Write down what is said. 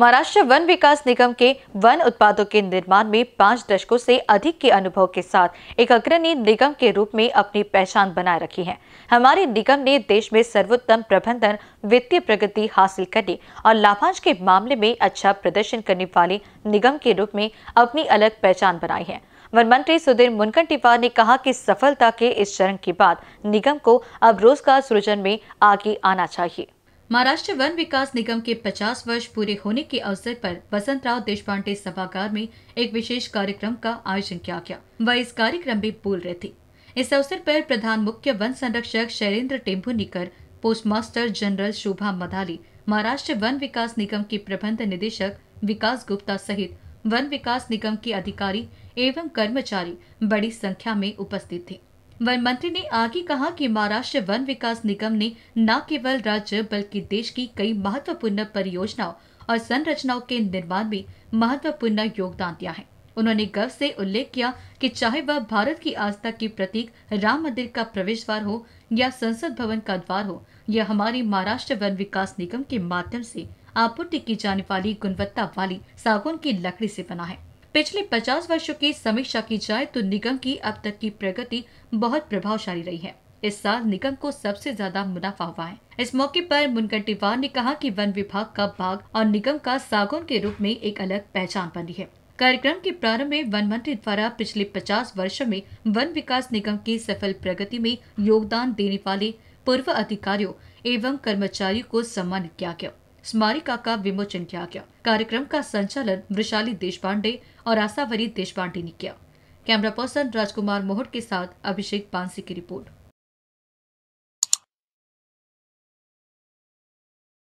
महाराष्ट्र वन विकास निगम के वन उत्पादों के निर्माण में पाँच दशकों से अधिक के अनुभव के साथ एक अग्रणी निगम के रूप में अपनी पहचान बनाए रखी है हमारे निगम ने देश में सर्वोत्तम प्रबंधन वित्तीय प्रगति हासिल करने और लाभांश के मामले में अच्छा प्रदर्शन करने वाले निगम के रूप में अपनी अलग पहचान बनाई है वन मंत्री सुधीर मुनकंटीवार ने कहा कि सफलता के इस चरण के बाद निगम को अब रोजगार सृजन में आगे आना चाहिए महाराष्ट्र वन विकास निगम के 50 वर्ष पूरे होने के अवसर पर बसंतराव देशपांडे सभागार में एक विशेष कार्यक्रम का आयोजन किया गया वह इस कार्यक्रम में बोल रहे थे इस अवसर पर प्रधान मुख्य वन संरक्षक Shailendra Tembhurnikar post master general Shobha Madhali Maharashtra वन विकास निगम के प्रबंध निदेशक विकास गुप्ता सहित वन विकास निगम के अधिकारी एवं कर्मचारी बड़ी संख्या में उपस्थित थे वन मंत्री ने आगे कहा कि महाराष्ट्र वन विकास निगम ने न केवल राज्य बल्कि देश की कई महत्वपूर्ण परियोजनाओं और संरचनाओं के निर्माण में महत्वपूर्ण योगदान दिया है उन्होंने गर्व से उल्लेख किया कि चाहे वह भारत की आस्था के प्रतीक राम मंदिर का प्रवेश द्वार हो या संसद भवन का द्वार हो या हमारे महाराष्ट्र वन विकास निगम के माध्यम से आपूर्ति की जाने वाली गुणवत्ता वाली सागौन की लकड़ी से बना है पिछले 50 वर्षों की समीक्षा की जाए तो निगम की अब तक की प्रगति बहुत प्रभावशाली रही है इस साल निगम को सबसे ज्यादा मुनाफा हुआ है इस मौके पर मुनगंटीवार ने कहा कि वन विभाग का बाग और निगम का सागौन के रूप में एक अलग पहचान बनी है कार्यक्रम के प्रारंभ में वन मंत्री द्वारा पिछले 50 वर्षों में वन विकास निगम की सफल प्रगति में योगदान देने वाले पूर्व अधिकारियों एवं कर्मचारियों को सम्मानित किया गया स्मारिका का विमोचन किया गया कार्यक्रम का संचालन वृशाली देश और आशावरी देश ने किया कैमरा पर्सन राजकुमार मोहट के साथ अभिषेक पांसी की रिपोर्ट